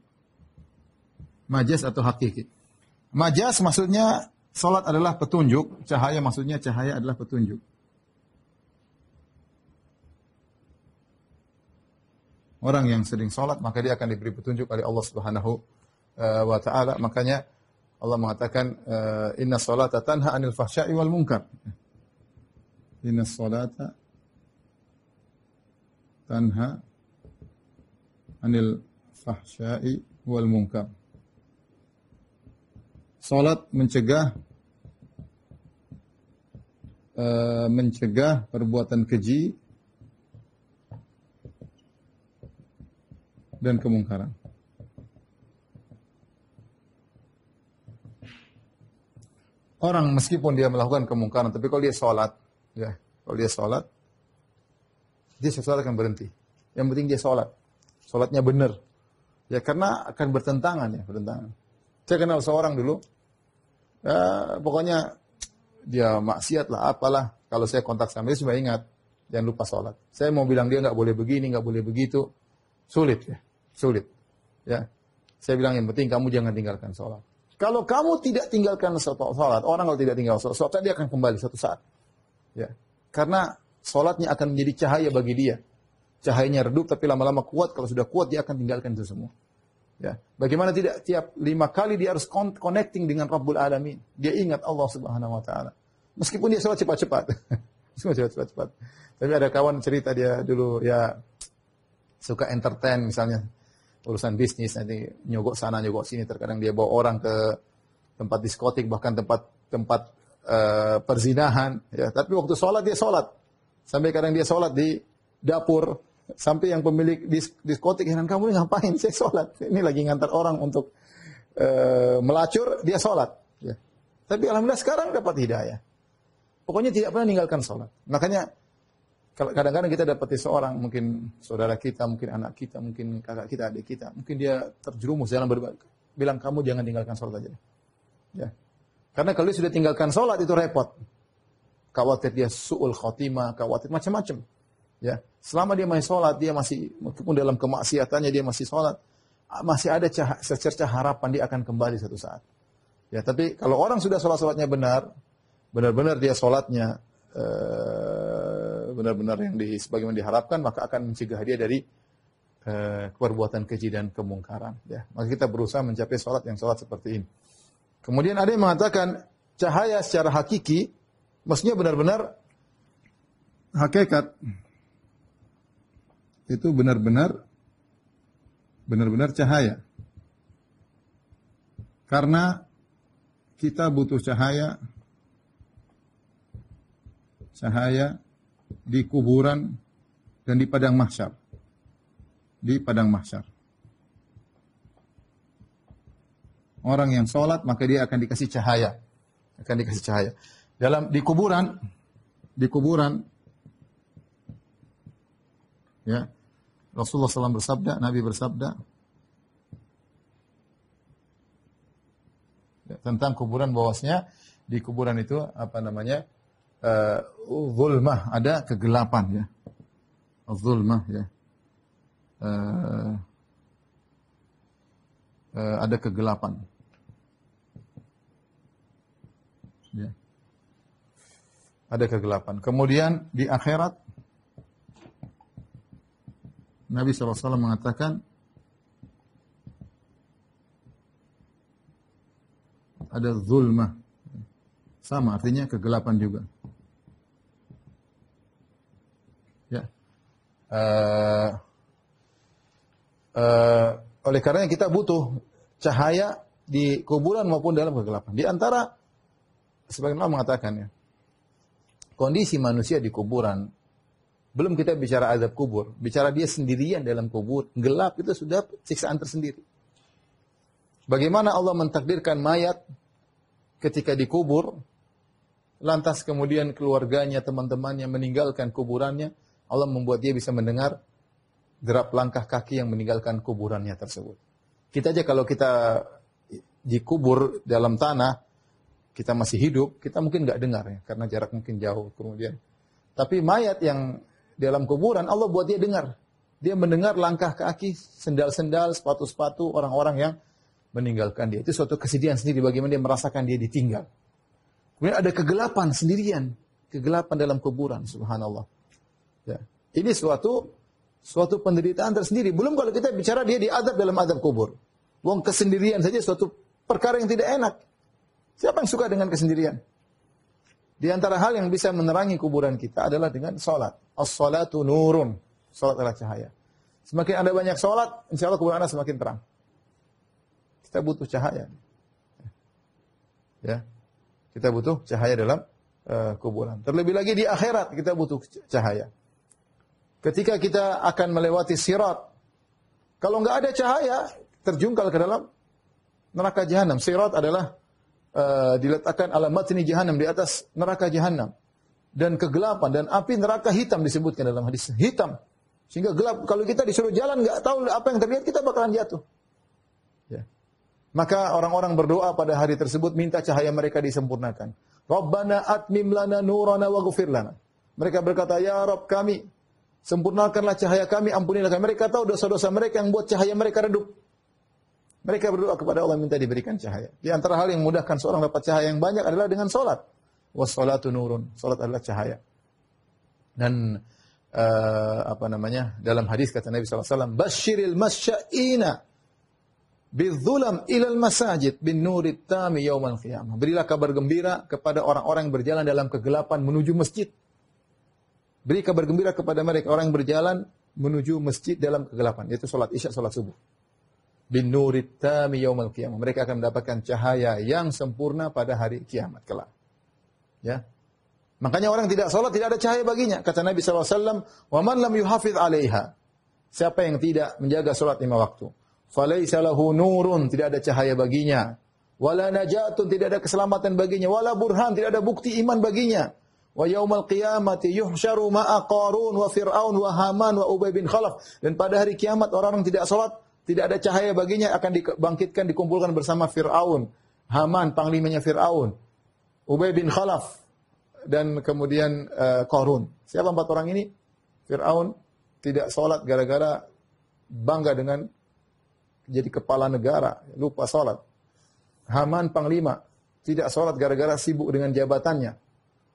majaz atau hakiki. Majaz maksudnya salat adalah petunjuk, cahaya maksudnya cahaya adalah petunjuk. Orang yang sering sholat maka dia akan diberi petunjuk oleh Allah Subhanahu eh, wa taala. Makanya Allah mengatakan eh, inna sholata tanha anil fahsya'i wal munkar. Inna sholata tanha anil fahsya'i wal munkar. Salat mencegah eh, mencegah perbuatan keji dan kemungkaran. Orang meskipun dia melakukan kemungkaran, tapi kalau dia sholat, ya, kalau dia sholat, dia sesuatu akan berhenti. Yang penting dia sholat. Sholatnya benar. Ya karena akan bertentangan ya, bertentangan. Saya kenal seorang dulu, ya, pokoknya dia maksiat lah, apalah. Kalau saya kontak sama dia, saya ingat. Jangan lupa sholat. Saya mau bilang dia nggak boleh begini, nggak boleh begitu. Sulit ya sulit. Ya. Saya bilang yang penting kamu jangan tinggalkan sholat. Kalau kamu tidak tinggalkan sholat, orang kalau tidak tinggal sholat, sholat dia akan kembali satu saat. Ya. Karena sholatnya akan menjadi cahaya bagi dia. Cahayanya redup tapi lama-lama kuat. Kalau sudah kuat dia akan tinggalkan itu semua. Ya. Bagaimana tidak tiap lima kali dia harus connecting dengan Rabbul Alamin. Dia ingat Allah Subhanahu Wa Taala. Meskipun dia sholat cepat-cepat. Meskipun sholat cepat-cepat. Tapi ada kawan cerita dia dulu ya suka entertain misalnya urusan bisnis nanti nyogok sana nyogok sini terkadang dia bawa orang ke tempat diskotik bahkan tempat tempat uh, perzinahan ya tapi waktu sholat dia sholat sampai kadang dia sholat di dapur sampai yang pemilik diskotik heran kamu ini ngapain saya sholat ini lagi ngantar orang untuk uh, melacur dia sholat ya. tapi alhamdulillah sekarang dapat hidayah pokoknya tidak pernah meninggalkan sholat makanya kadang-kadang kita dapati seorang mungkin saudara kita, mungkin anak kita, mungkin kakak kita, adik kita, mungkin dia terjerumus dalam berbagai bilang kamu jangan tinggalkan sholat aja. Ya. Karena kalau dia sudah tinggalkan sholat itu repot. Khawatir dia su'ul khotimah, khawatir macam-macam. Ya. Selama dia masih sholat, dia masih, meskipun dalam kemaksiatannya dia masih sholat, ah, masih ada secerca harapan dia akan kembali satu saat. Ya, tapi kalau orang sudah sholat-sholatnya benar, benar-benar dia sholatnya, eh, benar-benar yang di, sebagaimana diharapkan, maka akan mencegah dia dari uh, perbuatan keji dan kemungkaran. Ya. Maka kita berusaha mencapai sholat yang sholat seperti ini. Kemudian ada yang mengatakan cahaya secara hakiki, maksudnya benar-benar hakikat itu benar-benar benar-benar cahaya. Karena kita butuh cahaya cahaya di kuburan dan di padang mahsyar. Di padang mahsyar. Orang yang sholat maka dia akan dikasih cahaya, akan dikasih cahaya. Dalam di kuburan, di kuburan, ya Rasulullah SAW bersabda, Nabi bersabda ya, tentang kuburan bahwasanya di kuburan itu apa namanya uh, zulmah, ada kegelapan ya. Zulmah ya. Uh, uh, ada kegelapan. Ya. Ada kegelapan. Kemudian di akhirat Nabi SAW mengatakan ada zulmah sama artinya kegelapan juga. Ya. Uh, uh, oleh karenanya kita butuh cahaya di kuburan maupun dalam kegelapan. Di antara sebagian orang mengatakan ya, kondisi manusia di kuburan belum kita bicara azab kubur, bicara dia sendirian dalam kubur, gelap itu sudah siksaan tersendiri. Bagaimana Allah mentakdirkan mayat ketika dikubur, lantas kemudian keluarganya, teman-temannya meninggalkan kuburannya, Allah membuat dia bisa mendengar derap langkah kaki yang meninggalkan kuburannya tersebut. Kita aja kalau kita dikubur dalam tanah, kita masih hidup, kita mungkin nggak dengar ya, karena jarak mungkin jauh kemudian. Tapi mayat yang dalam kuburan, Allah buat dia dengar. Dia mendengar langkah kaki, sendal-sendal, sepatu-sepatu orang-orang yang meninggalkan dia. Itu suatu kesedihan sendiri bagaimana dia merasakan dia ditinggal. Kemudian ada kegelapan sendirian, kegelapan dalam kuburan, subhanallah. Ya. Ini suatu suatu penderitaan tersendiri. Belum kalau kita bicara dia diadab dalam adab kubur. Wong kesendirian saja suatu perkara yang tidak enak. Siapa yang suka dengan kesendirian? Di antara hal yang bisa menerangi kuburan kita adalah dengan sholat. as sholatu nurun. sholat adalah cahaya. Semakin ada banyak sholat, insya Allah kuburan anda semakin terang. Kita butuh cahaya. Ya. Kita butuh cahaya dalam uh, kuburan. Terlebih lagi di akhirat kita butuh cahaya. Ketika kita akan melewati sirat, kalau nggak ada cahaya, terjungkal ke dalam neraka jahanam. Sirat adalah uh, diletakkan alamat ini jahanam di atas neraka jahanam dan kegelapan dan api neraka hitam disebutkan dalam hadis hitam sehingga gelap kalau kita disuruh jalan nggak tahu apa yang terlihat kita bakalan jatuh maka orang-orang berdoa pada hari tersebut minta cahaya mereka disempurnakan. Rabbana atmim lana nurana wa lana. Mereka berkata, "Ya Rabb kami, sempurnakanlah cahaya kami, ampunilah kami." Mereka tahu dosa-dosa mereka yang buat cahaya mereka redup. Mereka berdoa kepada Allah minta diberikan cahaya. Di antara hal yang mudahkan seorang dapat cahaya yang banyak adalah dengan sholat. Wassalatu nurun. Sholat adalah cahaya. Dan uh, apa namanya? Dalam hadis kata Nabi SAW, Bashiril masya'ina Bidzulam ilal masajid bin nurit tami yaumal qiyamah. Berilah kabar gembira kepada orang-orang yang berjalan dalam kegelapan menuju masjid. Beri kabar gembira kepada mereka orang yang berjalan menuju masjid dalam kegelapan, yaitu salat Isya, salat subuh. Bin nurit tami yaumal qiyamah. Mereka akan mendapatkan cahaya yang sempurna pada hari kiamat kelak. Ya. Makanya orang tidak salat tidak ada cahaya baginya. Kata Nabi SAW, "Wa man lam yuhafidh 'alaiha." Siapa yang tidak menjaga salat lima waktu? falaisa lahu nurun, tidak ada cahaya baginya. Wala najatun, tidak ada keselamatan baginya. Wala burhan, tidak ada bukti iman baginya. Wa yaumal qiyamati yuhsyaru ma'a Qarun wa Fir'aun wa Haman wa Ubay bin Khalaf. Dan pada hari kiamat orang-orang tidak salat, tidak ada cahaya baginya akan dibangkitkan dikumpulkan bersama Fir'aun, Haman panglimanya Fir'aun, Ubay bin Khalaf dan kemudian uh, Qarun. Siapa empat orang ini? Fir'aun tidak sholat gara-gara bangga dengan jadi kepala negara, lupa sholat. Haman panglima, tidak sholat gara-gara sibuk dengan jabatannya.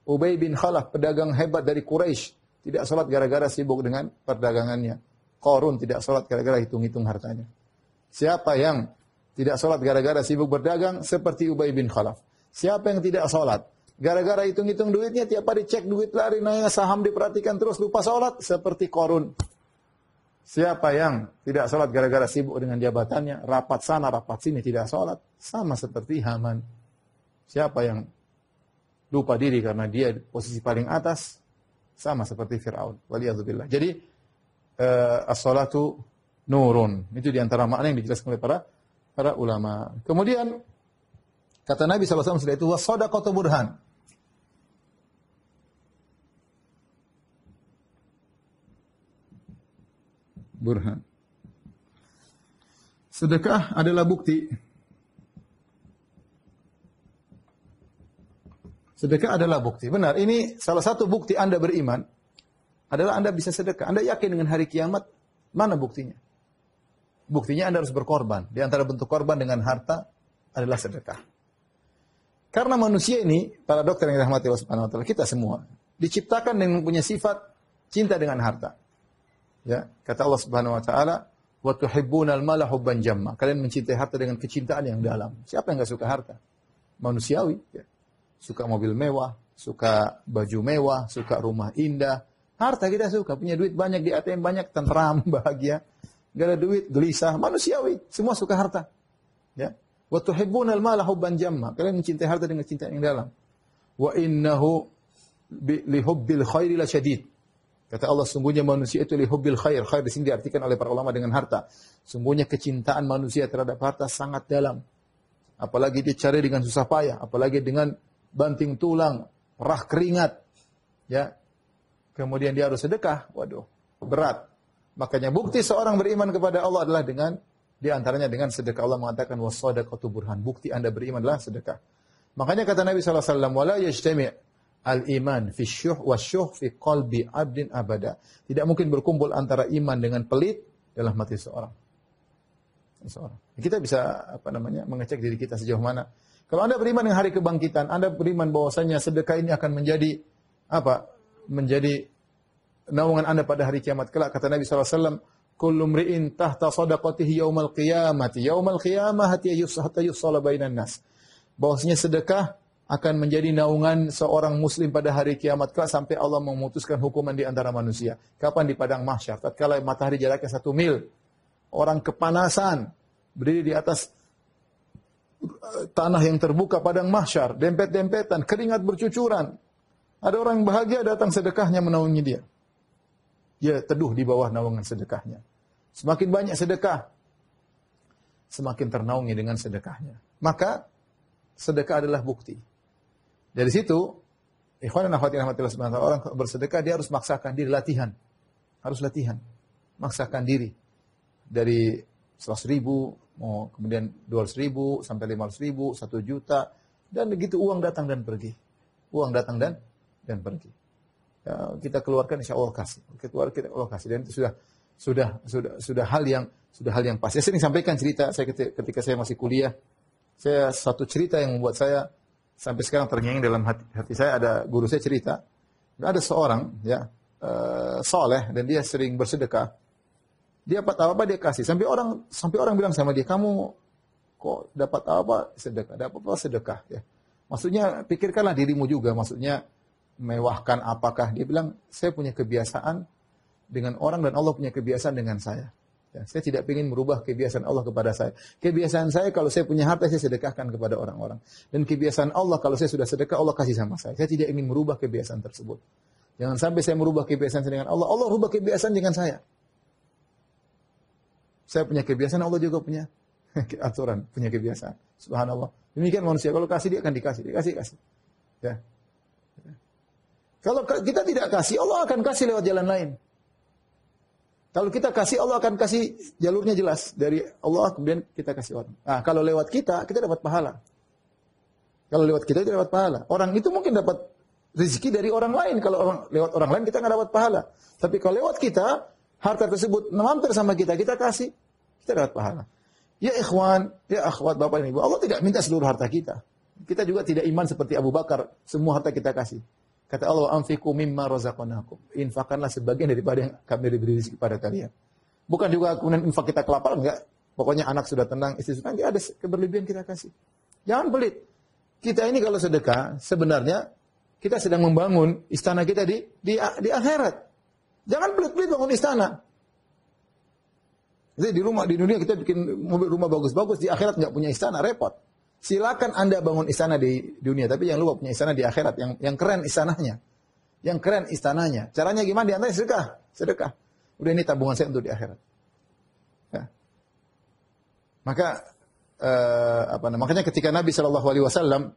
Ubay bin Khalaf, pedagang hebat dari Quraisy, tidak sholat gara-gara sibuk dengan perdagangannya. Korun tidak sholat gara-gara hitung-hitung hartanya. Siapa yang tidak sholat gara-gara sibuk berdagang seperti Ubay bin Khalaf? Siapa yang tidak sholat? Gara-gara hitung-hitung duitnya tiap hari cek duit lari nanya saham diperhatikan terus lupa sholat seperti korun Siapa yang tidak sholat gara-gara sibuk dengan jabatannya, rapat sana, rapat sini, tidak sholat, sama seperti Haman. Siapa yang lupa diri karena dia posisi paling atas, sama seperti Fir'aun. Waliyahzubillah. Jadi, uh, as-sholatu nurun. Itu diantara makna yang dijelaskan oleh para, para ulama. Kemudian, kata Nabi SAW setelah itu, was burhan. burhan. Sedekah adalah bukti. Sedekah adalah bukti. Benar, ini salah satu bukti Anda beriman adalah Anda bisa sedekah. Anda yakin dengan hari kiamat, mana buktinya? Buktinya Anda harus berkorban. Di antara bentuk korban dengan harta adalah sedekah. Karena manusia ini, para dokter yang dirahmati Allah Subhanahu wa taala, kita semua diciptakan dengan punya sifat cinta dengan harta. Ya, kata Allah Subhanahu wa taala, "Wa tuhibbunal mala hubban jamma." Kalian mencintai harta dengan kecintaan yang dalam. Siapa yang enggak suka harta? Manusiawi, ya. Suka mobil mewah, suka baju mewah, suka rumah indah. Harta kita suka, punya duit banyak di ATM banyak, tenteram, bahagia. Gak ada duit, gelisah, manusiawi. Semua suka harta. Ya. Wa tuhibbunal mala hubban jamma. Kalian mencintai harta dengan cinta yang dalam. Wa innahu lihubbil khairi la syadid. Kata Allah, sungguhnya manusia itu lihubbil khair. Khair di sini diartikan oleh para ulama dengan harta. Sungguhnya kecintaan manusia terhadap harta sangat dalam. Apalagi dicari dengan susah payah. Apalagi dengan banting tulang, perah keringat. Ya, Kemudian dia harus sedekah. Waduh, berat. Makanya bukti seorang beriman kepada Allah adalah dengan di antaranya dengan sedekah Allah mengatakan wasadaqatu burhan. Bukti Anda beriman adalah sedekah. Makanya kata Nabi sallallahu alaihi wasallam, "Wala yajtami' al-iman fi syuh wa syuh fi qalbi abdin abada. Tidak mungkin berkumpul antara iman dengan pelit dalam mati seorang. Seorang. Kita bisa apa namanya mengecek diri kita sejauh mana. Kalau Anda beriman dengan hari kebangkitan, Anda beriman bahwasanya sedekah ini akan menjadi apa? Menjadi naungan Anda pada hari kiamat kelak. Kata Nabi sallallahu alaihi wasallam, tahta sadaqatihi yaumal qiyamati, yaumal qiyamah yus yusalla bainan nas." Bahwasanya sedekah akan menjadi naungan seorang muslim pada hari kiamat kelak sampai Allah memutuskan hukuman di antara manusia. Kapan di padang mahsyar? Tatkala matahari jaraknya satu mil, orang kepanasan berdiri di atas eh, tanah yang terbuka padang mahsyar, dempet-dempetan, keringat bercucuran. Ada orang bahagia datang sedekahnya menaungi dia. Dia teduh di bawah naungan sedekahnya. Semakin banyak sedekah, semakin ternaungi dengan sedekahnya. Maka sedekah adalah bukti dari situ, ikhwan dan akhwati rahmatillah orang bersedekah dia harus maksakan diri latihan. Harus latihan. Maksakan diri. Dari 100 ribu, mau kemudian 200 ribu, sampai 500 ribu, 1 juta. Dan begitu uang datang dan pergi. Uang datang dan dan pergi. Ya, kita keluarkan insya Allah kasih. Kita keluarkan kita Allah kasih. Dan itu sudah sudah sudah sudah hal yang sudah hal yang pasti. Saya sering sampaikan cerita saya ketika saya masih kuliah. Saya satu cerita yang membuat saya sampai sekarang terngiang dalam hati, hati saya ada guru saya cerita ada seorang ya uh, soleh dan dia sering bersedekah dia dapat apa apa dia kasih sampai orang sampai orang bilang sama dia kamu kok dapat apa apa sedekah dapat apa sedekah ya maksudnya pikirkanlah dirimu juga maksudnya mewahkan apakah dia bilang saya punya kebiasaan dengan orang dan Allah punya kebiasaan dengan saya Ya, saya tidak ingin merubah kebiasaan Allah kepada saya. Kebiasaan saya kalau saya punya harta saya sedekahkan kepada orang-orang. Dan kebiasaan Allah kalau saya sudah sedekah Allah kasih sama saya. Saya tidak ingin merubah kebiasaan tersebut. Jangan sampai saya merubah kebiasaan saya dengan Allah. Allah rubah kebiasaan dengan saya. Saya punya kebiasaan, Allah juga punya aturan, punya kebiasaan. Subhanallah. Demikian manusia. Kalau kasih dia akan dikasih, dikasih kasih. Ya. Ya. Kalau kita tidak kasih, Allah akan kasih lewat jalan lain. Kalau kita kasih Allah akan kasih jalurnya jelas dari Allah kemudian kita kasih orang. Nah, kalau lewat kita kita dapat pahala. Kalau lewat kita kita dapat pahala. Orang itu mungkin dapat rezeki dari orang lain. Kalau orang lewat orang lain kita nggak dapat pahala. Tapi kalau lewat kita harta tersebut mampir sama kita kita kasih kita dapat pahala. Ya ikhwan, ya akhwat, bapak dan ibu. Allah tidak minta seluruh harta kita. Kita juga tidak iman seperti Abu Bakar. Semua harta kita kasih. Kata Allah, anfiku mimma razaqanakum. Infakkanlah sebagian daripada yang kami beri rezeki pada kalian. Bukan juga kemudian infak kita kelaparan, enggak. Pokoknya anak sudah tenang, istri sudah tenang, ada keberlebihan kita kasih. Jangan pelit. Kita ini kalau sedekah, sebenarnya kita sedang membangun istana kita di di, di akhirat. Jangan pelit-pelit bangun istana. Jadi di rumah di dunia kita bikin mobil rumah bagus-bagus, di akhirat nggak punya istana, repot. Silakan Anda bangun istana di dunia, tapi jangan lupa punya istana di akhirat yang yang keren istananya. Yang keren istananya. Caranya gimana? Di antaranya sedekah, sedekah. Udah ini tabungan saya untuk di akhirat. Ya. Maka eh, apa namanya? Makanya ketika Nabi Shallallahu alaihi wasallam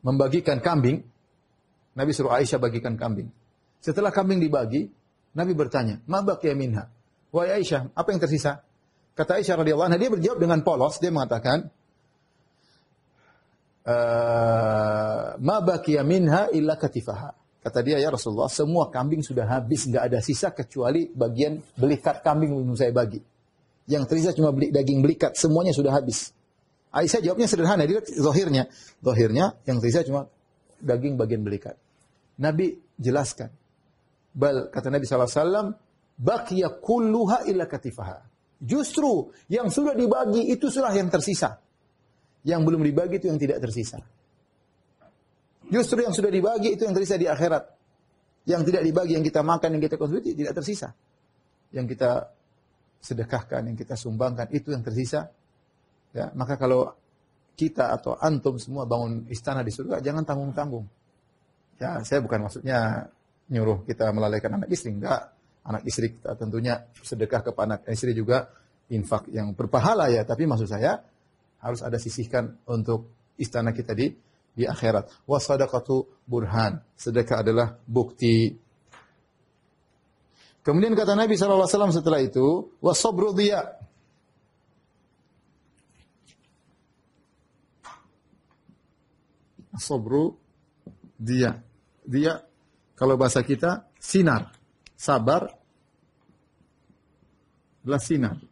membagikan kambing, Nabi suruh Aisyah bagikan kambing. Setelah kambing dibagi, Nabi bertanya, "Ma baqiya minha?" Wahai Aisyah, apa yang tersisa? Kata Aisyah radhiyallahu anha, dia berjawab dengan polos, dia mengatakan, Eh, ma baqiya minha illa katifaha. Kata dia, ya Rasulullah, semua kambing sudah habis, nggak ada sisa kecuali bagian belikat kambing yang saya bagi. Yang tersisa cuma beli, daging belikat, semuanya sudah habis. Aisyah jawabnya sederhana, dia zohirnya. Zohirnya, yang tersisa cuma daging bagian belikat. Nabi jelaskan. Bal, kata Nabi SAW, Bakiya kulluha illa katifaha. Justru yang sudah dibagi itu sudah yang tersisa. Yang belum dibagi itu yang tidak tersisa. Justru yang sudah dibagi itu yang tersisa di akhirat. Yang tidak dibagi, yang kita makan, yang kita konsumsi tidak tersisa. Yang kita sedekahkan, yang kita sumbangkan, itu yang tersisa. Ya, maka kalau kita atau antum semua bangun istana di surga, jangan tanggung-tanggung. Ya, saya bukan maksudnya nyuruh kita melalaikan anak istri, enggak. Anak istri kita tentunya sedekah kepada anak istri juga infak yang berpahala ya, tapi maksud saya harus ada sisihkan untuk istana kita di di akhirat. Wa sadaqatu burhan. Sedekah adalah bukti. Kemudian kata Nabi SAW setelah itu, wa sabru dhiya. Sabru dia. Dia kalau bahasa kita sinar. Sabar adalah sinar.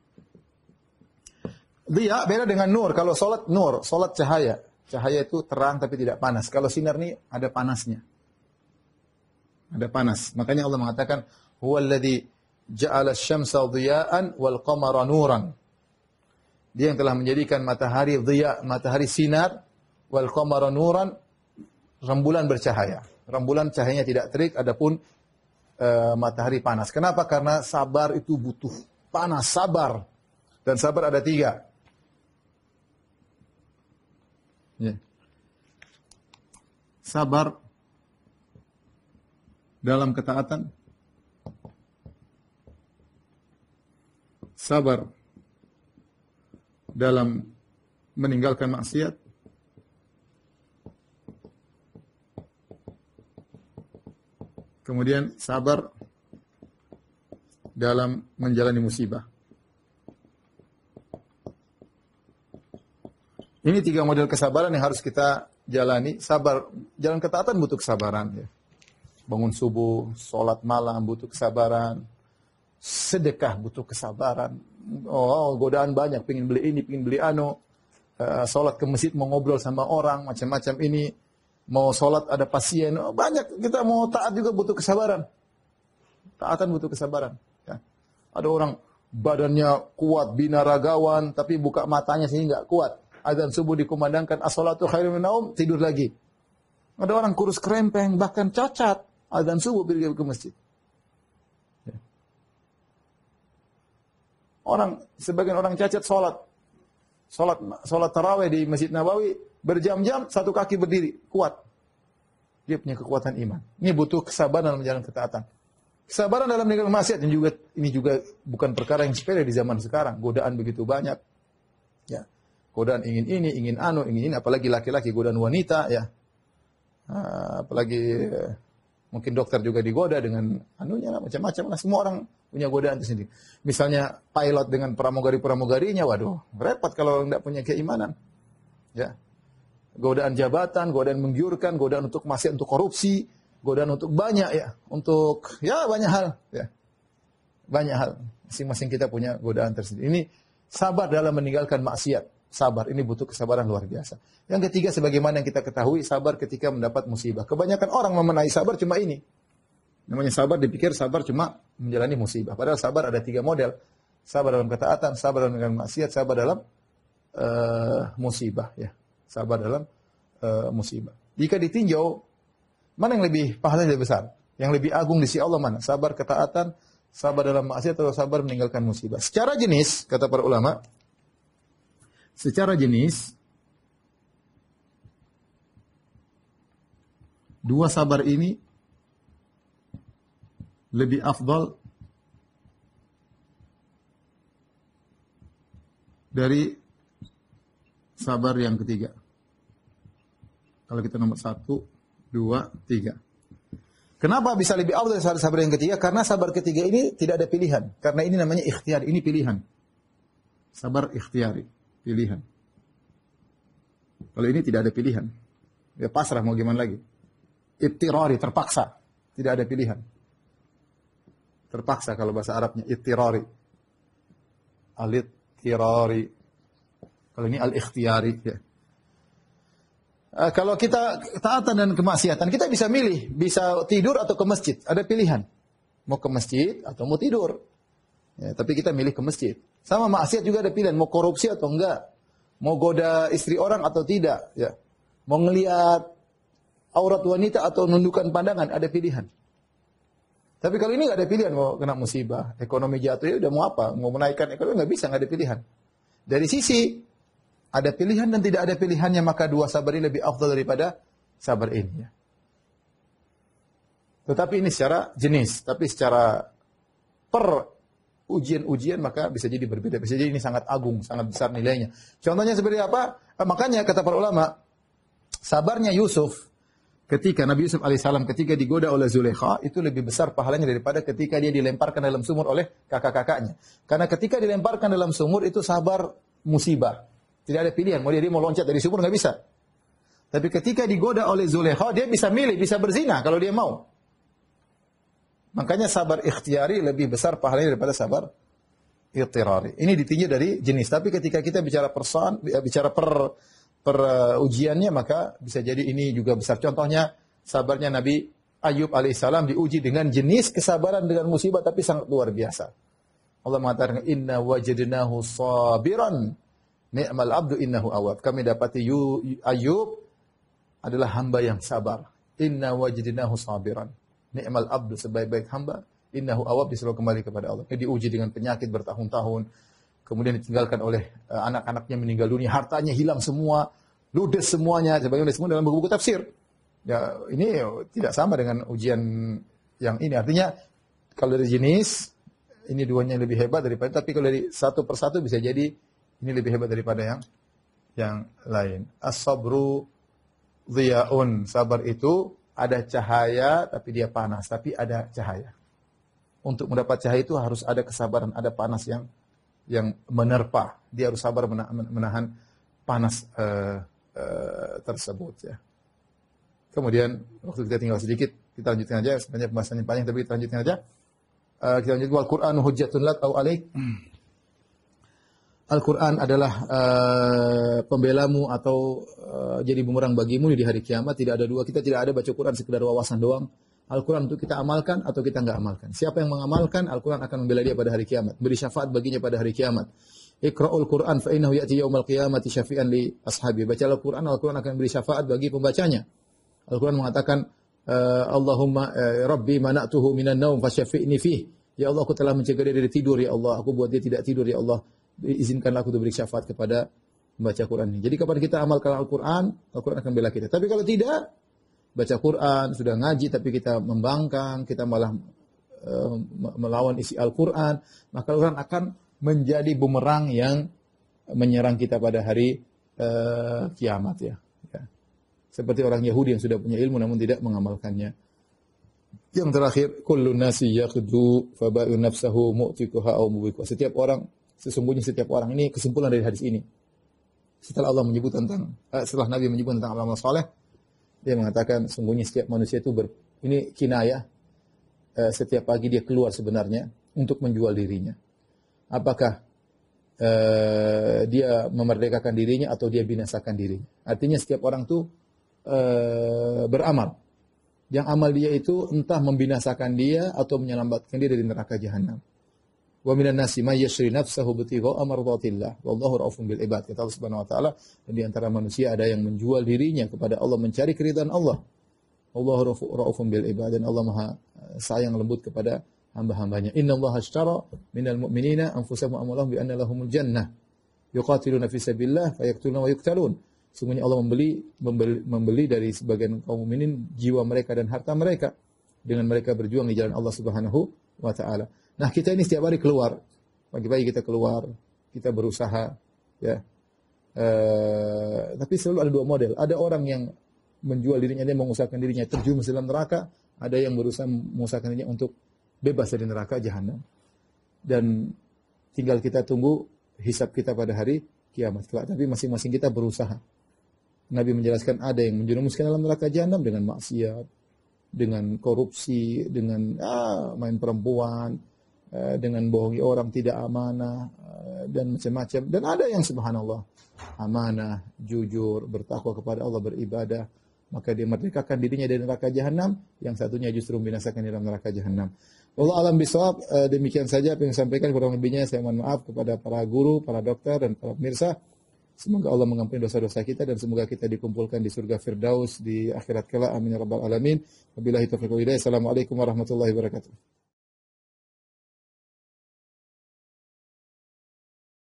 Dia beda dengan nur. Kalau solat nur, solat cahaya. Cahaya itu terang tapi tidak panas. Kalau sinar ini ada panasnya. Ada panas. Makanya Allah mengatakan, "Huwallazi ja'ala syamsa dhiya'an wal qamara nuran." Dia yang telah menjadikan matahari dhiya, matahari sinar, wal qamara nuran, rembulan bercahaya. Rembulan cahayanya tidak terik, adapun uh, matahari panas. Kenapa? Karena sabar itu butuh panas, sabar. Dan sabar ada tiga. Ya. Sabar dalam ketaatan. Sabar dalam meninggalkan maksiat. Kemudian sabar dalam menjalani musibah. Ini tiga model kesabaran yang harus kita jalani. Sabar, jalan ketaatan butuh kesabaran. Ya. Bangun subuh, sholat malam butuh kesabaran. Sedekah butuh kesabaran. Oh, godaan banyak, pingin beli ini, pingin beli anu. Uh, sholat ke masjid mau ngobrol sama orang, macam-macam ini. Mau sholat ada pasien, oh, banyak. Kita mau taat juga butuh kesabaran. Taatan butuh kesabaran. Ya. Ada orang badannya kuat, binaragawan, tapi buka matanya sehingga kuat azan subuh dikumandangkan as-salatu khairu minnaum, tidur lagi. Ada orang kurus kerempeng, bahkan cacat, azan subuh pergi ke masjid. Ya. Orang sebagian orang cacat salat. Salat salat tarawih di Masjid Nabawi berjam-jam satu kaki berdiri, kuat. Dia punya kekuatan iman. Ini butuh kesabaran dalam menjalankan ketaatan. Kesabaran dalam meninggalkan maksiat ini juga ini juga bukan perkara yang sepele di zaman sekarang. Godaan begitu banyak. Ya. Godaan ingin ini, ingin anu, ingin ini, apalagi laki-laki godaan wanita ya. Ah, apalagi eh, mungkin dokter juga digoda dengan anunya lah, macam-macam lah. Semua orang punya godaan tersendiri. Misalnya pilot dengan pramugari-pramugarinya, waduh, repot kalau nggak punya keimanan. Ya. Godaan jabatan, godaan menggiurkan, godaan untuk masih untuk korupsi, godaan untuk banyak ya, untuk ya banyak hal, ya. Banyak hal. Masing-masing kita punya godaan tersendiri. Ini sabar dalam meninggalkan maksiat sabar. Ini butuh kesabaran luar biasa. Yang ketiga, sebagaimana yang kita ketahui, sabar ketika mendapat musibah. Kebanyakan orang memenai sabar cuma ini. Namanya sabar dipikir sabar cuma menjalani musibah. Padahal sabar ada tiga model. Sabar dalam ketaatan, sabar dalam maksiat, sabar dalam uh, musibah. ya Sabar dalam uh, musibah. Jika ditinjau, mana yang lebih pahala lebih besar? Yang lebih agung di sisi Allah mana? Sabar ketaatan, sabar dalam maksiat atau sabar meninggalkan musibah. Secara jenis, kata para ulama, secara jenis dua sabar ini lebih afdal dari sabar yang ketiga. Kalau kita nomor satu, dua, tiga. Kenapa bisa lebih afdal dari sabar yang ketiga? Karena sabar ketiga ini tidak ada pilihan. Karena ini namanya ikhtiar, ini pilihan. Sabar ikhtiari pilihan. Kalau ini tidak ada pilihan. Ya pasrah mau gimana lagi. Ittirori, terpaksa. Tidak ada pilihan. Terpaksa kalau bahasa Arabnya. Ittirori. Alittirori. Kalau ini al-ikhtiari. Ya. Uh, kalau kita taatan dan kemaksiatan, kita bisa milih. Bisa tidur atau ke masjid. Ada pilihan. Mau ke masjid atau mau tidur. Ya, tapi kita milih ke masjid. Sama maksiat juga ada pilihan, mau korupsi atau enggak. Mau goda istri orang atau tidak. Ya. Mau ngelihat aurat wanita atau nundukkan pandangan, ada pilihan. Tapi kalau ini nggak ada pilihan, mau kena musibah, ekonomi jatuh, ya udah mau apa? Mau menaikkan ekonomi, nggak bisa, nggak ada pilihan. Dari sisi, ada pilihan dan tidak ada pilihannya, maka dua sabar ini lebih afdal daripada sabar ini. Ya. Tetapi ini secara jenis, tapi secara per ujian-ujian maka bisa jadi berbeda. Bisa jadi ini sangat agung, sangat besar nilainya. Contohnya seperti apa? Eh, makanya kata para ulama, sabarnya Yusuf ketika Nabi Yusuf alaihissalam ketika digoda oleh Zulekha itu lebih besar pahalanya daripada ketika dia dilemparkan dalam sumur oleh kakak-kakaknya. Karena ketika dilemparkan dalam sumur itu sabar musibah. Tidak ada pilihan. Mau dia, dia mau loncat dari sumur nggak bisa. Tapi ketika digoda oleh Zulekha dia bisa milih, bisa berzina kalau dia mau. Makanya sabar ikhtiari lebih besar pahalanya daripada sabar ikhtirari. Ini ditinjau dari jenis. Tapi ketika kita bicara persoan, eh, bicara per, per uh, ujiannya, maka bisa jadi ini juga besar. Contohnya, sabarnya Nabi Ayub alaihissalam diuji dengan jenis kesabaran dengan musibah, tapi sangat luar biasa. Allah mengatakan, Inna wajidinahu sabiran ni'mal abdu innahu awab. Kami dapati Ayub adalah hamba yang sabar. Inna wajidinahu sabiran ni'mal abdu sebaik-baik hamba, innahu awab disuruh kembali kepada Allah. Dia diuji dengan penyakit bertahun-tahun, kemudian ditinggalkan oleh eh, anak-anaknya meninggal dunia, hartanya hilang semua, ludes semuanya, sebagaimana semua dalam buku-buku tafsir. Ya, ini tidak sama dengan ujian yang ini. Artinya, kalau dari jenis, ini duanya lebih hebat daripada, tapi kalau dari satu persatu bisa jadi ini lebih hebat daripada yang yang lain. As-sabru dhiyaun. Sabar itu ada cahaya tapi dia panas, tapi ada cahaya. Untuk mendapat cahaya itu harus ada kesabaran, ada panas yang yang menerpa. Dia harus sabar menahan panas uh, uh, tersebut ya. Kemudian waktu kita tinggal sedikit, kita lanjutkan aja sebenarnya pembahasannya panjang tapi kita lanjutkan aja. Uh, kita lanjutkan Al-Qur'an Hujatun lak au alaik. Hmm. Al-Quran adalah uh, pembelamu atau uh, jadi bumerang bagimu di hari kiamat. Tidak ada dua. Kita tidak ada baca Quran sekedar wawasan doang. Al-Quran untuk kita amalkan atau kita nggak amalkan. Siapa yang mengamalkan, Al-Quran akan membela dia pada hari kiamat. Beri syafaat baginya pada hari kiamat. Ikraul Quran fa innahu ya'ti al qiyamati syafi'an li ashabi. Bacalah Quran, Al-Quran akan beri syafaat bagi pembacanya. Al-Quran mengatakan, eh, Allahumma uh, Rabbi mana'tuhu minan naum fasyafi'ni fih. Ya Allah, aku telah mencegah dia dari tidur, Ya Allah. Aku buat dia tidak tidur, Ya Allah izinkanlah aku untuk syafaat kepada membaca Quran ini. Jadi kapan kita amalkan Al-Quran, Al-Quran akan bela kita. Tapi kalau tidak, baca Quran, sudah ngaji tapi kita membangkang, kita malah e, melawan isi Al-Quran, maka Al-Quran akan menjadi bumerang yang menyerang kita pada hari e, kiamat ya. ya. Seperti orang Yahudi yang sudah punya ilmu namun tidak mengamalkannya. Yang terakhir, kullu nasi yakdu faba'u nafsahu mu'tikuha Setiap orang sesungguhnya setiap orang ini kesimpulan dari hadis ini. Setelah Allah menyebut tentang eh, setelah Nabi menyebut tentang amal soleh, dia mengatakan sesungguhnya setiap manusia itu ber, ini kinaya. eh, setiap pagi dia keluar sebenarnya untuk menjual dirinya. Apakah eh, dia memerdekakan dirinya atau dia binasakan dirinya? Artinya setiap orang itu eh, beramal. Yang amal dia itu entah membinasakan dia atau menyelamatkan dia dari neraka jahanam wa minan nasi may yashri nafsahu butigha amradatillah wallahu raufun bil ibad kata Allah Subhanahu wa taala dan di antara manusia ada yang menjual dirinya kepada Allah mencari keridhaan Allah wallahu raufun bil ibad dan Allah Maha eh, sayang lembut kepada hamba-hambanya innallaha ashtara minal mu'minina anfusahum wa amwalahum bi anna lahumul jannah yuqatiluna fi sabilillah fayaqtuluna wa yuqtalun sungguhnya Allah membeli, membeli membeli dari sebagian kaum mukminin jiwa mereka dan harta mereka dengan mereka berjuang di jalan Allah Subhanahu wa taala Nah, kita ini setiap hari keluar. Pagi-pagi kita keluar, kita berusaha, ya. E, tapi selalu ada dua model. Ada orang yang menjual dirinya, dia mengusahakan dirinya terjun dalam neraka. Ada yang berusaha mengusahakan dirinya untuk bebas dari neraka jahanam. Dan tinggal kita tunggu hisap kita pada hari kiamat. kelak. Tapi masing-masing kita berusaha. Nabi menjelaskan ada yang menjerumuskan dalam neraka jahanam dengan maksiat, dengan korupsi, dengan ah, main perempuan, Eh, dengan bohongi orang tidak amanah eh, dan macam-macam dan ada yang subhanallah amanah jujur bertakwa kepada Allah beribadah maka dia merdekakan dirinya dari neraka jahanam yang satunya justru membinasakan di dalam neraka jahanam Allah alam bisawab eh, demikian saja apa yang disampaikan kurang lebihnya saya mohon maaf kepada para guru para dokter dan para pemirsa Semoga Allah mengampuni dosa-dosa kita dan semoga kita dikumpulkan di surga Firdaus di akhirat kelak. Amin ya rabbal alamin. Wabillahi taufiq wal hidayah. Assalamualaikum warahmatullahi wabarakatuh.